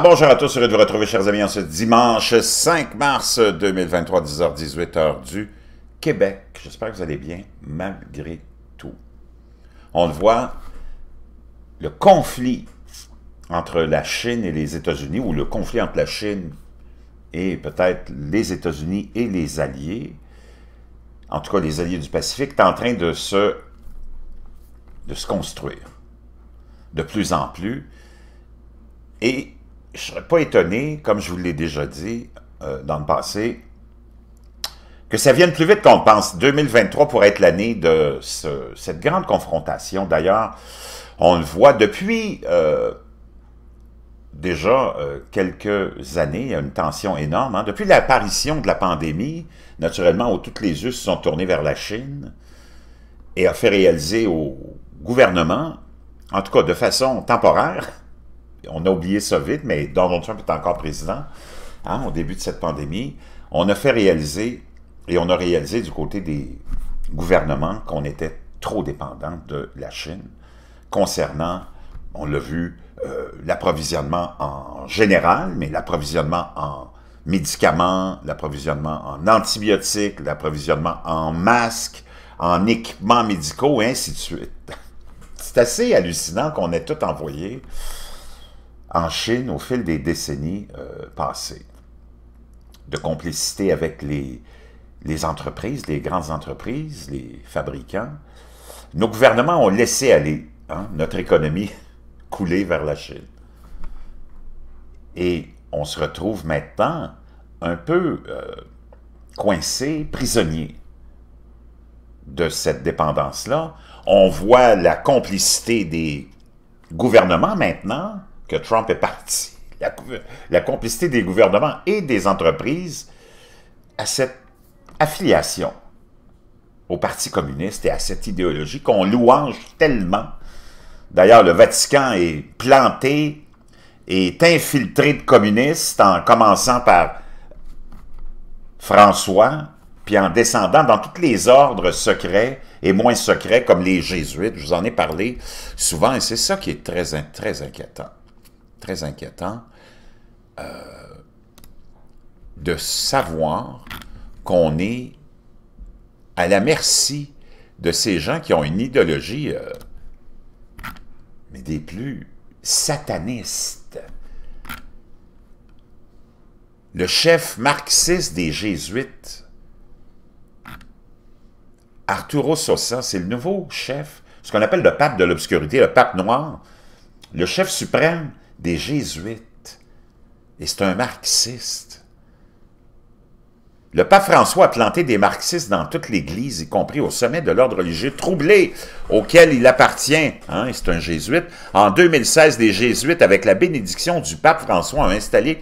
bonjour à tous, heureux de vous retrouver, chers amis, en ce dimanche 5 mars 2023, 10h, 18h du Québec. J'espère que vous allez bien, malgré tout. On le voit, le conflit entre la Chine et les États-Unis, ou le conflit entre la Chine et peut-être les États-Unis et les alliés, en tout cas les alliés du Pacifique, est en train de se, de se construire de plus en plus. Et je serais pas étonné, comme je vous l'ai déjà dit euh, dans le passé, que ça vienne plus vite qu'on pense. 2023 pourrait être l'année de cette grande confrontation. D'ailleurs, on le voit depuis euh, déjà euh, quelques années, il y a une tension énorme. Hein? Depuis l'apparition de la pandémie, naturellement, où toutes les yeux se sont tournés vers la Chine et a fait réaliser au gouvernement, en tout cas de façon temporaire, on a oublié ça vite, mais Donald Trump est encore président hein, au début de cette pandémie. On a fait réaliser, et on a réalisé du côté des gouvernements qu'on était trop dépendant de la Chine concernant, on l'a vu, euh, l'approvisionnement en général, mais l'approvisionnement en médicaments, l'approvisionnement en antibiotiques, l'approvisionnement en masques, en équipements médicaux, et ainsi de suite. C'est assez hallucinant qu'on ait tout envoyé en Chine au fil des décennies euh, passées, de complicité avec les, entreprises, les grandes entreprises, les fabricants. Nos gouvernements ont laissé aller hein, notre économie couler vers la Chine. Et on se retrouve maintenant un peu euh, coincé, prisonnier de cette dépendance-là. On voit la complicité des gouvernements maintenant que Trump est parti. La, complicité des gouvernements et des entreprises à cette affiliation au Parti communiste et à cette idéologie qu'on louange tellement. D'ailleurs, le Vatican est planté et infiltré de communistes en commençant par François, puis en descendant dans tous les ordres secrets et moins secrets comme les jésuites, je vous en ai parlé souvent, et c'est ça qui est très, très inquiétant très inquiétant, euh, de savoir qu'on est à la merci de ces gens qui ont une idéologie, euh, mais des plus satanistes. Le chef marxiste des jésuites, Arturo Sosa, c'est le nouveau chef, ce qu'on appelle le pape de l'obscurité, le pape noir, le chef suprême des jésuites. Et c'est un marxiste. Le pape François a planté des marxistes dans toute l'Église, y compris au sommet de l'ordre religieux troublé auquel il appartient. Hein, c'est un jésuite. En 2016, des jésuites, avec la bénédiction du pape François, ont installé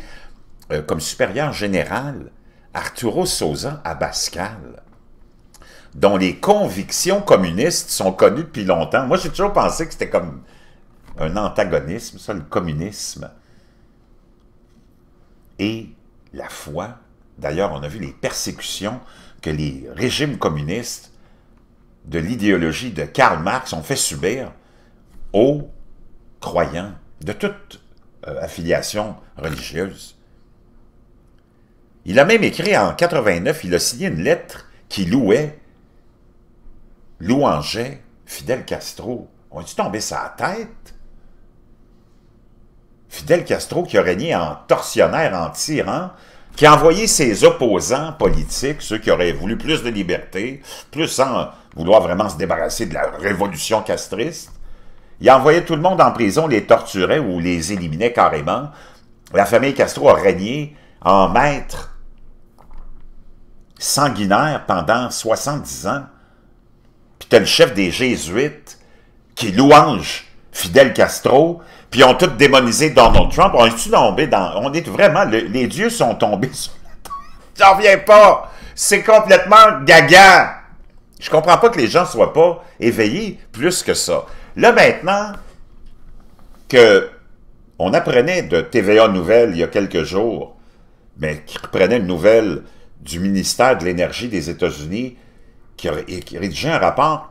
euh, comme supérieur général Arturo Sosa Abascal, dont les convictions communistes sont connues depuis longtemps. Moi, j'ai toujours pensé que c'était comme un antagonisme, ça, le communisme et la foi. D'ailleurs, on a vu les persécutions que les régimes communistes de l'idéologie de Karl Marx ont fait subir aux croyants de toute euh, affiliation religieuse. Il a même écrit en 89, il a signé une lettre qui louait, louangeait Fidel Castro. On est tombé sa tête? Fidel Castro qui a régné en tortionnaire, en tyran, qui a envoyé ses opposants politiques, ceux qui auraient voulu plus de liberté, plus sans vouloir vraiment se débarrasser de la révolution castriste. Il a envoyé tout le monde en prison, les torturait ou les éliminait carrément. La famille Castro a régné en maître sanguinaire pendant 70 ans. Puis t'as le chef des Jésuites qui louange Fidel Castro puis ils ont tous démonisé Donald Trump. On est tombé dans. On est vraiment. les dieux sont tombés sur J'en reviens pas! C'est complètement gaga! Je comprends pas que les gens soient pas éveillés plus que ça. Là maintenant, que on apprenait de TVA Nouvelles il y a quelques jours, mais qui reprenait une nouvelle du ministère de l'Énergie des États-Unis, qui, qui rédigeait un rapport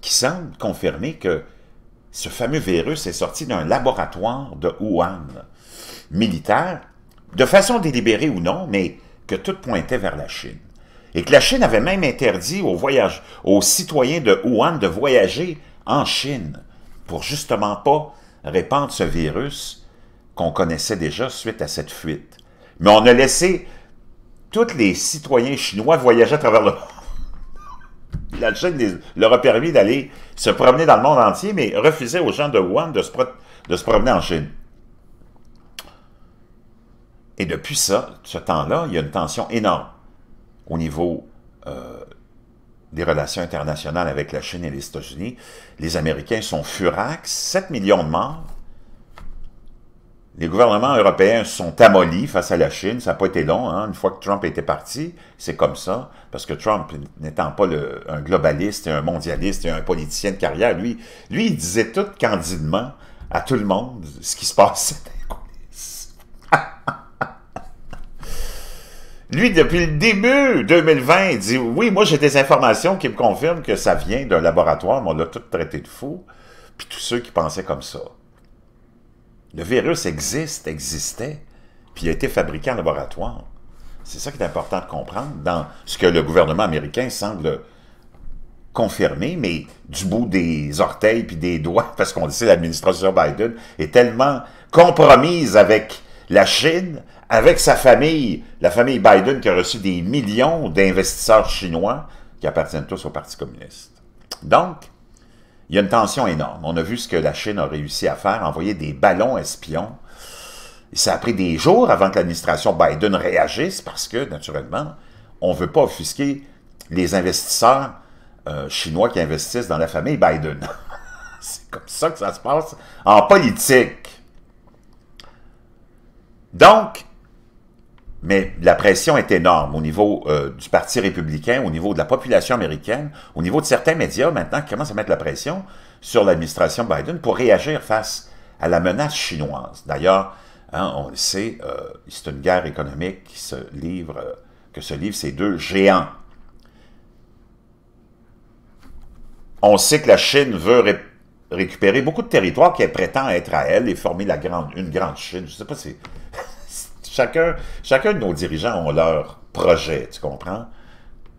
qui semble confirmer que ce fameux virus est sorti d'un laboratoire de Wuhan, militaire, de façon délibérée ou non, mais que tout pointait vers la Chine. Et que la Chine avait même interdit aux, voyage, aux citoyens de Wuhan de voyager en Chine pour justement pas répandre ce virus qu'on connaissait déjà suite à cette fuite. Mais on a laissé tous les citoyens chinois voyager à travers le la Chine leur a permis d'aller se promener dans le monde entier, mais refusait aux gens de Wuhan de se, promener en Chine. Et depuis ça, ce temps-là, il y a une tension énorme au niveau euh, des relations internationales avec la Chine et les États-Unis. Les Américains sont furax, 7 millions de morts, les gouvernements européens sont amolis face à la Chine. Ça n'a pas été long. Hein? Une fois que Trump était parti, c'est comme ça. Parce que Trump, n'étant pas un globaliste un mondialiste et un politicien de carrière, lui, lui, il disait tout candidement à tout le monde ce qui se passe. lui, depuis le début 2020, il dit « Oui, moi, j'ai des informations qui me confirment que ça vient d'un laboratoire, mais on l'a tout traité de fou. » Puis tous ceux qui pensaient comme ça le virus existe, existait, puis a été fabriqué en laboratoire. C'est ça qui est important de comprendre dans ce que le gouvernement américain semble confirmer, mais du bout des orteils puis des doigts, parce qu'on le sait, l'administration Biden est tellement compromise avec la Chine, avec sa famille, la famille Biden qui a reçu des millions d'investisseurs chinois qui appartiennent tous au Parti communiste. Donc, il y a une tension énorme. On a vu ce que la Chine a réussi à faire, envoyer des ballons espions. Et ça a pris des jours avant que l'administration Biden réagisse parce que, naturellement, on ne veut pas offusquer les investisseurs euh, chinois qui investissent dans la famille Biden. C'est comme ça que ça se passe en politique. Donc, mais la pression est énorme au niveau euh, du Parti républicain, au niveau de la population américaine, au niveau de certains médias maintenant qui commencent à mettre la pression sur l'administration Biden pour réagir face à la menace chinoise. D'ailleurs, hein, on sait, euh, c'est une guerre économique qui se livre, euh, que se livrent ces deux géants. On sait que la Chine veut récupérer beaucoup de territoires qu'elle prétend être à elle et former la grande, une grande Chine. Je ne sais pas si... Chacun, de nos dirigeants ont leur projet, tu comprends?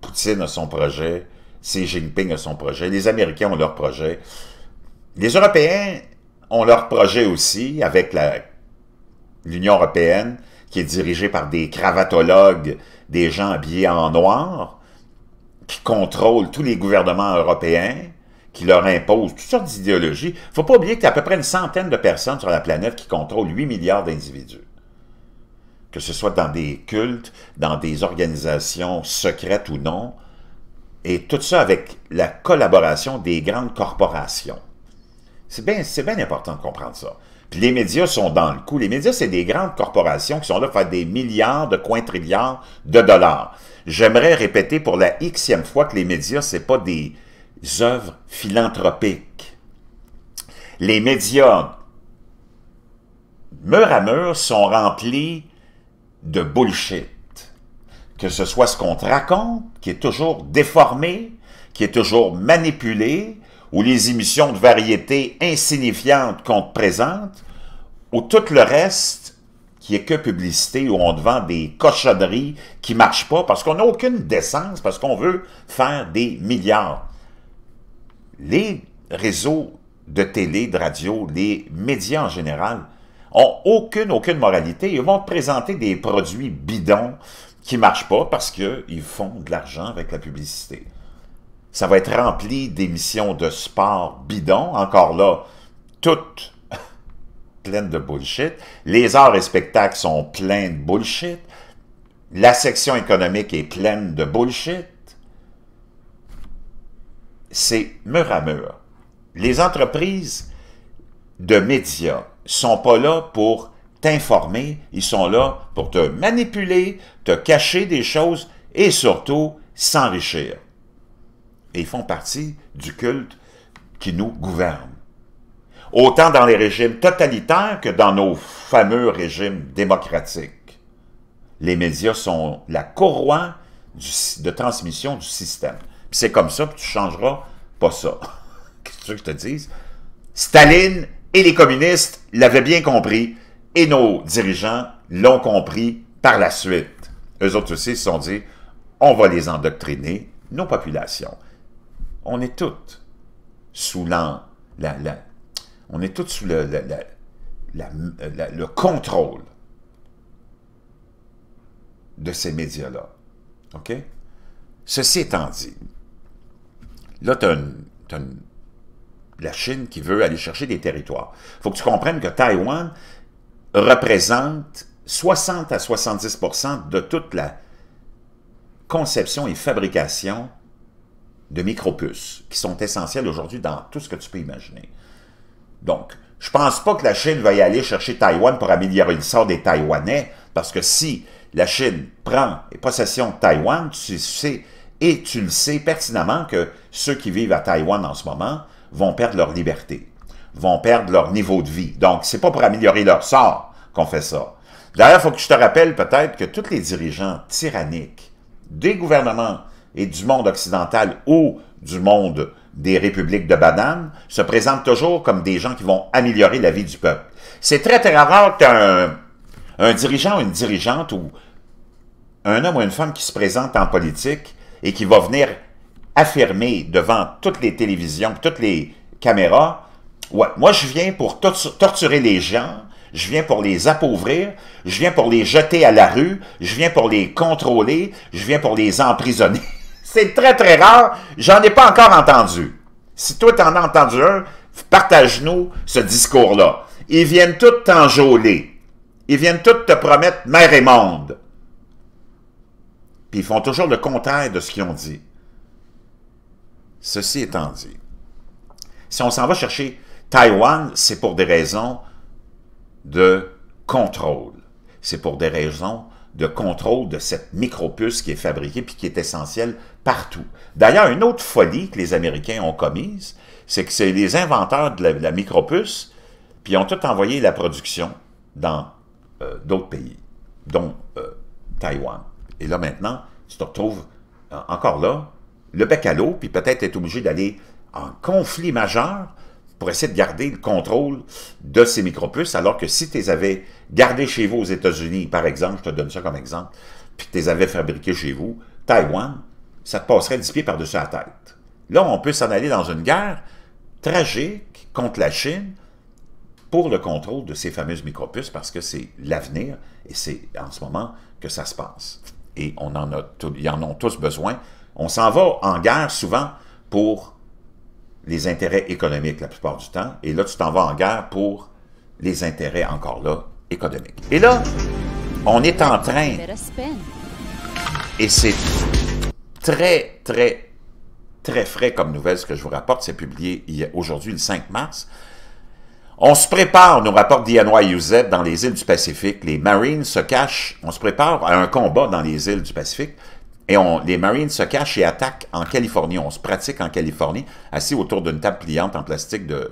Poutine a son projet, Xi Jinping a son projet, les Américains ont leur projet. Les Européens ont leur projet aussi avec l'Union européenne qui est dirigée par des cravatologues, des gens habillés en noir, qui contrôlent tous les gouvernements européens, qui leur imposent toutes sortes d'idéologies. Il ne faut pas oublier qu'il y a à peu près une centaine de personnes sur la planète qui contrôlent 8 milliards d'individus que ce soit dans des cultes, dans des organisations secrètes ou non, et tout ça avec la collaboration des grandes corporations. C'est bien, c'est bien important de comprendre ça. Puis les médias sont dans le coup. Les médias, c'est des grandes corporations qui sont là pour faire des milliards de coins trilliards de dollars. J'aimerais répéter pour la xème fois que les médias, c'est pas des œuvres philanthropiques. Les médias, mur à mur, sont remplis de bullshit. Que ce soit ce qu'on te raconte, qui est toujours déformé, qui est toujours manipulé, ou les émissions de variété insignifiantes qu'on te présente, ou tout le reste qui est que publicité, où on te vend des cochonneries qui marchent pas parce qu'on n'a aucune décence, parce qu'on veut faire des milliards. Les réseaux de télé, de radio, les médias en général, ont aucune, aucune moralité. Ils vont présenter des produits bidons qui ne marchent pas parce qu'ils font de l'argent avec la publicité. Ça va être rempli d'émissions de sport bidons, encore là, toutes pleines de bullshit. Les arts et spectacles sont pleins de bullshit. La section économique est pleine de bullshit. C'est mur à mur. Les entreprises de médias sont pas là pour t'informer, ils sont là pour te manipuler, te cacher des choses et surtout s'enrichir. Et ils font partie du culte qui nous gouverne. Autant dans les régimes totalitaires que dans nos fameux régimes démocratiques. Les médias sont la courroie de transmission du système. C'est comme ça, que tu changeras pas ça. Qu'est-ce que je te dise? Staline et les communistes l'avaient bien compris, et nos dirigeants l'ont compris par la suite. Eux autres aussi se sont dit, on va les endoctriner, nos populations. On est toutes sous la, est toutes sous le, le contrôle de ces médias-là. OK? Ceci étant dit, là, tu as une la Chine qui veut aller chercher des territoires. Il faut que tu comprennes que Taïwan représente 60 à 70 de toute la conception et fabrication de micropuces qui sont essentielles aujourd'hui dans tout ce que tu peux imaginer. Donc, je pense pas que la Chine va y aller chercher Taïwan pour améliorer le sort des Taïwanais, parce que si la Chine prend possession de Taïwan, tu sais, et tu le sais pertinemment que ceux qui vivent à Taïwan en ce moment vont perdre leur liberté, vont perdre leur niveau de vie. Donc, c'est pas pour améliorer leur sort qu'on fait ça. D'ailleurs, il faut que je te rappelle peut-être que tous les dirigeants tyranniques des gouvernements et du monde occidental ou du monde des républiques de bananes se présentent toujours comme des gens qui vont améliorer la vie du peuple. C'est très, très rare qu'un un dirigeant ou une dirigeante ou un homme ou une femme qui se présente en politique et qui va venir affirmé devant toutes les télévisions, toutes les caméras, moi je viens pour torturer les gens, je viens pour les appauvrir, je viens pour les jeter à la rue, je viens pour les contrôler, je viens pour les emprisonner. C'est très très rare, j'en ai pas encore entendu. Si toi en as entendu un, partage-nous ce discours-là. Ils viennent tous t'enjôler. Ils viennent tous te promettre mère et monde. Puis ils font toujours le contraire de ce qu'ils ont dit. Ceci étant dit, si on s'en va chercher Taïwan, c'est pour des raisons de contrôle. C'est pour des raisons de contrôle de cette micropuce qui est fabriquée puis qui est essentielle partout. D'ailleurs, une autre folie que les Américains ont commise, c'est que c'est les inventeurs de la, micropuce puis ont tout envoyé la production dans euh, d'autres pays, dont euh, Taïwan. Et là maintenant, tu te retrouves euh, encore là le bec à l'eau, puis peut-être être obligé d'aller en conflit majeur pour essayer de garder le contrôle de ces micropuces, alors que si tu les avais gardées chez vous aux États-Unis, par exemple, je te donne ça comme exemple, puis tu les avais fabriqués chez vous, Taïwan, ça te passerait 10 pieds par-dessus la tête. Là, on peut s'en aller dans une guerre tragique contre la Chine pour le contrôle de ces fameuses micropuces, parce que c'est l'avenir, et c'est en ce moment que ça se passe. Et on en a ils en ont tous besoin, on s'en va en guerre souvent pour les intérêts économiques la plupart du temps. Et là, tu t'en vas en guerre pour les intérêts, encore là, économiques. Et là, on est en train... Et c'est très, très, très frais comme nouvelle ce que je vous rapporte. C'est publié aujourd'hui, le 5 mars. On se prépare, nous rapporte DNYUZ, dans les îles du Pacifique. Les Marines se cachent. On se prépare à un combat dans les îles du Pacifique. Et les Marines se cachent et attaquent en Californie. On se pratique en Californie, assis autour d'une table pliante en plastique de,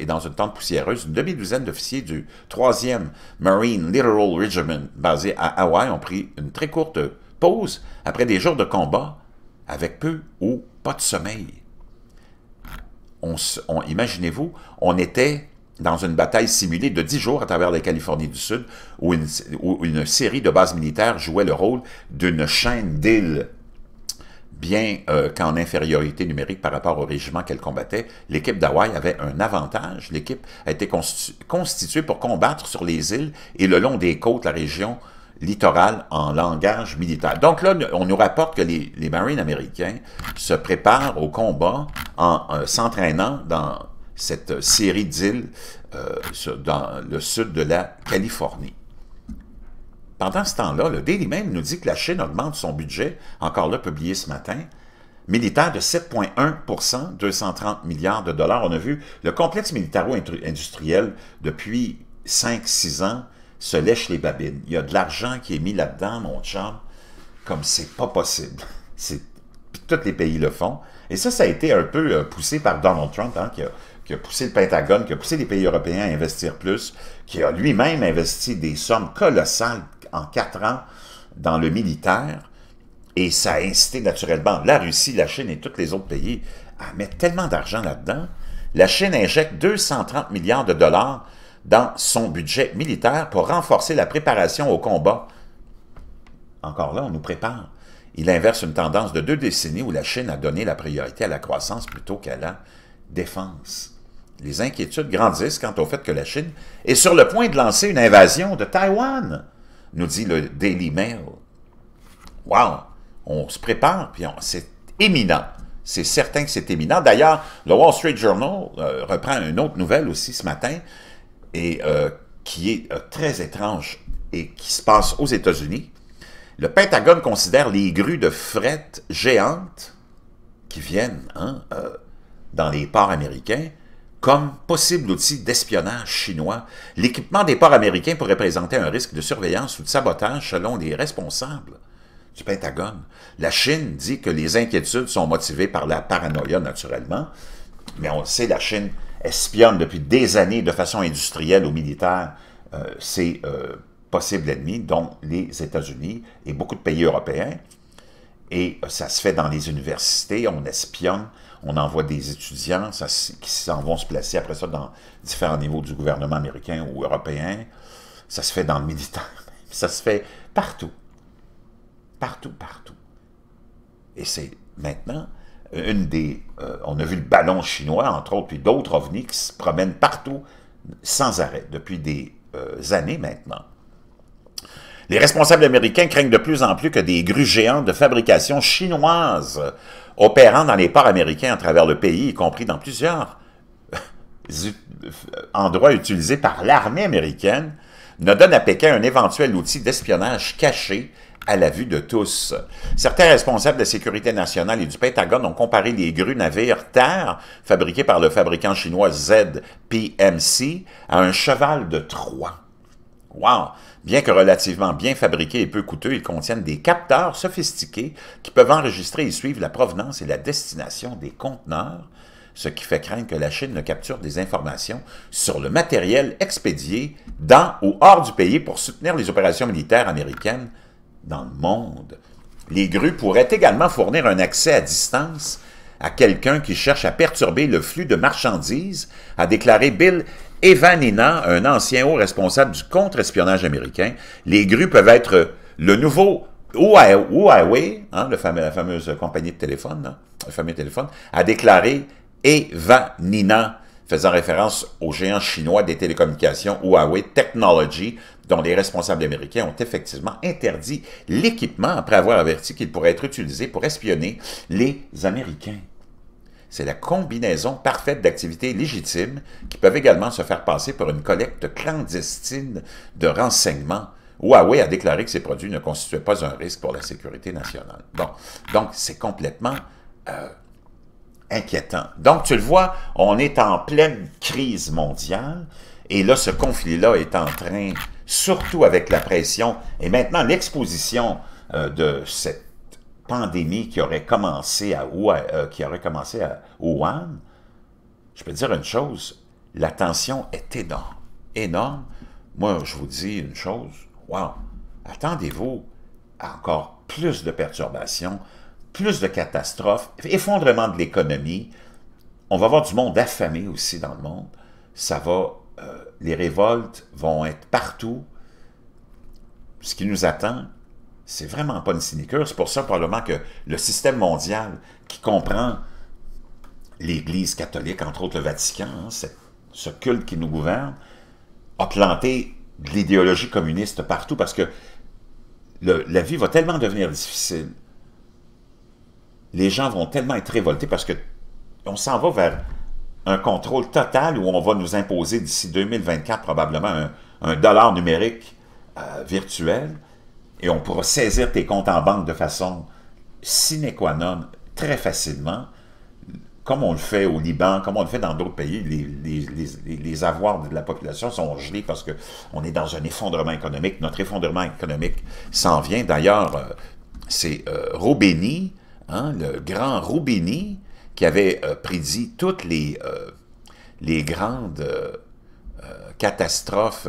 et dans une tente poussiéreuse. Une demi-douzaine d'officiers du 3e Marine Literal Regiment, basé à Hawaï, ont pris une très courte pause après des jours de combat avec peu ou pas de sommeil. Imaginez-vous, on était dans une bataille simulée de dix jours à travers la Californie du Sud, où une, série de bases militaires jouait le rôle d'une chaîne d'îles bien euh, qu'en infériorité numérique par rapport au régiment qu'elle combattait, l'équipe d'Hawaï avait un avantage. L'équipe a été constituée pour combattre sur les îles et le long des côtes, la région littorale en langage militaire. Donc là, on nous rapporte que les, Marines américains se préparent au combat en euh, s'entraînant dans cette euh, série d'îles euh, dans le sud de la Californie. Pendant ce temps-là, le Daily Mail nous dit que la Chine augmente son budget, encore là publié ce matin, militaire de 7,1 230 milliards de dollars. On a vu le complexe militaro-industriel depuis 5-6 ans se lèche les babines. Il y a de l'argent qui est mis là-dedans, mon chum, comme c'est pas possible. C'est tous les pays le font. Et ça, ça a été un peu euh, poussé par Donald Trump, hein, qui a qui a poussé le Pentagone, qui a poussé les pays européens à investir plus, qui a lui-même investi des sommes colossales en quatre ans dans le militaire, et ça a incité naturellement la Russie, la Chine et tous les autres pays à mettre tellement d'argent là-dedans. La Chine injecte 230 milliards de dollars dans son budget militaire pour renforcer la préparation au combat. Encore là, on nous prépare. Il inverse une tendance de deux décennies où la Chine a donné la priorité à la croissance plutôt qu'à la défense les inquiétudes grandissent quant au fait que la Chine est sur le point de lancer une invasion de Taïwan, nous dit le Daily Mail. Wow! On se prépare, puis c'est éminent. C'est certain que c'est éminent. D'ailleurs, le Wall Street Journal euh, reprend une autre nouvelle aussi ce matin, et euh, qui est euh, très étrange et qui se passe aux États-Unis. Le Pentagone considère les grues de fret géantes qui viennent hein, dans les ports américains comme possible outil d'espionnage chinois, l'équipement des ports américains pourrait présenter un risque de surveillance ou de sabotage selon les responsables du Pentagone. La Chine dit que les inquiétudes sont motivées par la paranoïa, naturellement, mais on le sait, la Chine espionne depuis des années de façon industrielle ou militaire ses euh, euh, possibles ennemis, dont les États-Unis et beaucoup de pays européens. Et euh, ça se fait dans les universités, on espionne on envoie des étudiants qui s'en vont se placer après ça dans différents niveaux du gouvernement américain ou européen. Ça se fait dans le militaire, ça se fait partout. Partout, partout. Et c'est maintenant une des... Euh, on a vu le ballon chinois, entre autres, puis d'autres ovnis qui se promènent partout sans arrêt depuis des euh, années maintenant. Les responsables américains craignent de plus en plus que des grues géantes de fabrication chinoise opérant dans les ports américains à travers le pays, y compris dans plusieurs euh, euh, endroits utilisés par l'armée américaine, ne donne à Pékin un éventuel outil d'espionnage caché à la vue de tous. Certains responsables de sécurité nationale et du Pentagone ont comparé les grues navires Terre, fabriquées par le fabricant chinois ZPMC, à un cheval de Troie. Wow! Bien que relativement bien fabriqués et peu coûteux, ils contiennent des capteurs sophistiqués qui peuvent enregistrer et suivre la provenance et la destination des conteneurs, ce qui fait craindre que la Chine ne capture des informations sur le matériel expédié dans ou hors du pays pour soutenir les opérations militaires américaines dans le monde. Les grues pourraient également fournir un accès à distance à quelqu'un qui cherche à perturber le flux de marchandises, a déclaré Bill Evan un ancien haut responsable du contre-espionnage américain, les grues peuvent être le nouveau Huawei, hein, la fameuse compagnie de téléphone, hein, fameux téléphone, a déclaré Evanina, faisant référence au géant chinois des télécommunications Huawei Technology, dont les responsables américains ont effectivement interdit l'équipement après avoir averti qu'il pourrait être utilisé pour espionner les Américains c'est la combinaison parfaite d'activités légitimes qui peuvent également se faire passer pour une collecte clandestine de renseignements. Huawei a déclaré que ces produits ne constituaient pas un risque pour la sécurité nationale. Bon, donc c'est complètement euh, inquiétant. Donc tu le vois, on est en pleine crise mondiale et là ce conflit-là est en train, surtout avec la pression et maintenant l'exposition euh, de cette pandémie qui aurait commencé, à, ou euh, qui aurait commencé à, Wuhan, je peux dire une chose, la tension est énorme, énorme. Moi, je vous dis une chose, attendez-vous à encore plus de perturbations, plus de catastrophes, effondrement de l'économie, on va avoir du monde affamé aussi dans le monde, ça va, euh, les révoltes vont être partout, ce qui nous attend, c'est vraiment pas une sinecure. C'est pour ça probablement que le système mondial qui comprend l'Église catholique, entre autres le Vatican, hein, ce culte qui nous gouverne, a planté de l'idéologie communiste partout parce que la vie va tellement devenir difficile. Les gens vont tellement être révoltés parce que on s'en va vers un contrôle total où on va nous imposer d'ici 2024 probablement un, dollar numérique euh, virtuel et on pourra saisir tes comptes en banque de façon sine qua non très facilement, comme on le fait au Liban, comme on le fait dans d'autres pays, les, avoirs de la population sont gelés parce qu'on est dans un effondrement économique. Notre effondrement économique s'en vient. D'ailleurs, euh, c'est euh, Roubini, hein, le grand Roubini, qui avait euh, prédit toutes les, les grandes catastrophes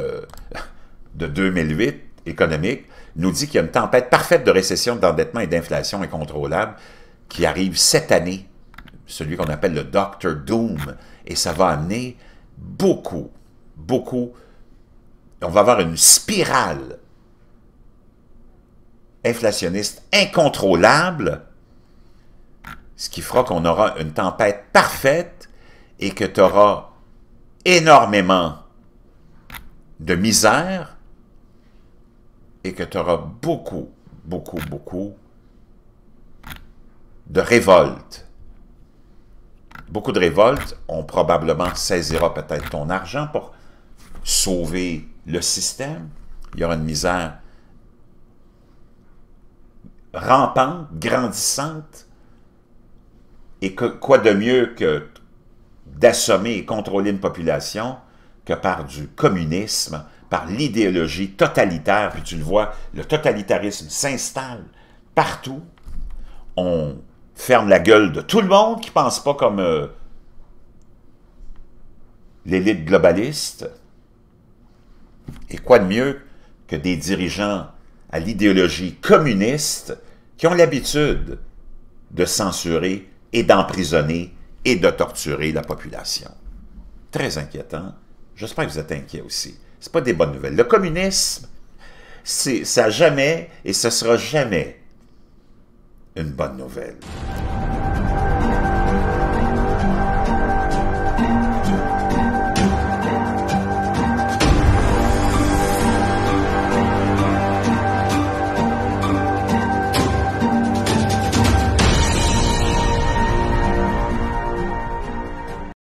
de 2008 économique nous dit qu'il y a une tempête parfaite de récession, d'endettement et d'inflation incontrôlable qui arrive cette année, celui qu'on appelle le Doctor Doom, et ça va amener beaucoup, beaucoup, on va avoir une spirale inflationniste incontrôlable, ce qui fera qu'on aura une tempête parfaite et que tu auras énormément de misère, et que tu auras beaucoup, beaucoup, beaucoup de révoltes. Beaucoup de révoltes, on probablement saisira peut-être ton argent pour sauver le système. Il y aura une misère rampante, grandissante. Et quoi de mieux que d'assommer et contrôler une population que par du communisme, par l'idéologie totalitaire, puis tu le vois, le totalitarisme s'installe partout. On ferme la gueule de tout le monde qui ne pense pas comme euh, l'élite globaliste. Et quoi de mieux que des dirigeants à l'idéologie communiste qui ont l'habitude de censurer et d'emprisonner et de torturer la population. Très inquiétant. J'espère que vous êtes inquiets aussi c'est pas des bonnes nouvelles. Le communisme, ça jamais et ce sera jamais une bonne nouvelle.